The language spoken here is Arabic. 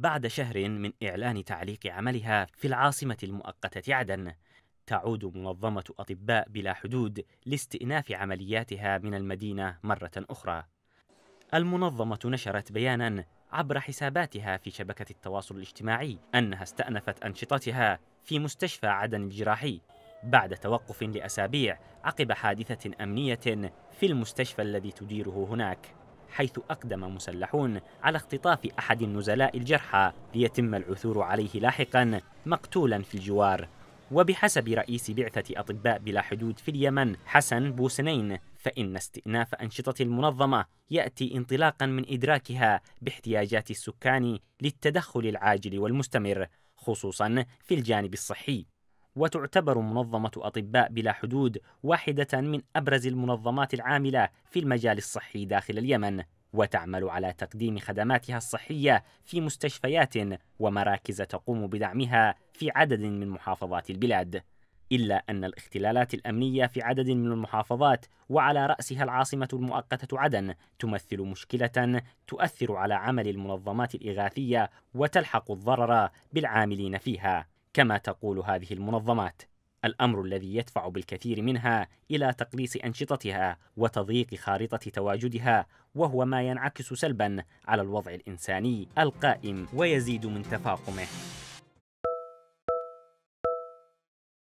بعد شهر من إعلان تعليق عملها في العاصمة المؤقتة عدن تعود منظمة أطباء بلا حدود لاستئناف عملياتها من المدينة مرة أخرى. المنظمة نشرت بياناً عبر حساباتها في شبكة التواصل الاجتماعي أنها استأنفت أنشطتها في مستشفى عدن الجراحي بعد توقف لأسابيع عقب حادثة أمنية في المستشفى الذي تديره هناك. حيث أقدم مسلحون على اختطاف أحد النزلاء الجرحى ليتم العثور عليه لاحقا مقتولا في الجوار وبحسب رئيس بعثة أطباء بلا حدود في اليمن حسن بوسنين فإن استئناف أنشطة المنظمة يأتي انطلاقا من إدراكها باحتياجات السكان للتدخل العاجل والمستمر خصوصا في الجانب الصحي وتعتبر منظمة أطباء بلا حدود واحدة من أبرز المنظمات العاملة في المجال الصحي داخل اليمن وتعمل على تقديم خدماتها الصحية في مستشفيات ومراكز تقوم بدعمها في عدد من محافظات البلاد إلا أن الاختلالات الأمنية في عدد من المحافظات وعلى رأسها العاصمة المؤقتة عدن تمثل مشكلة تؤثر على عمل المنظمات الإغاثية وتلحق الضرر بالعاملين فيها كما تقول هذه المنظمات الامر الذي يدفع بالكثير منها الى تقليص انشطتها وتضييق خارطه تواجدها وهو ما ينعكس سلبا على الوضع الانساني القائم ويزيد من تفاقمه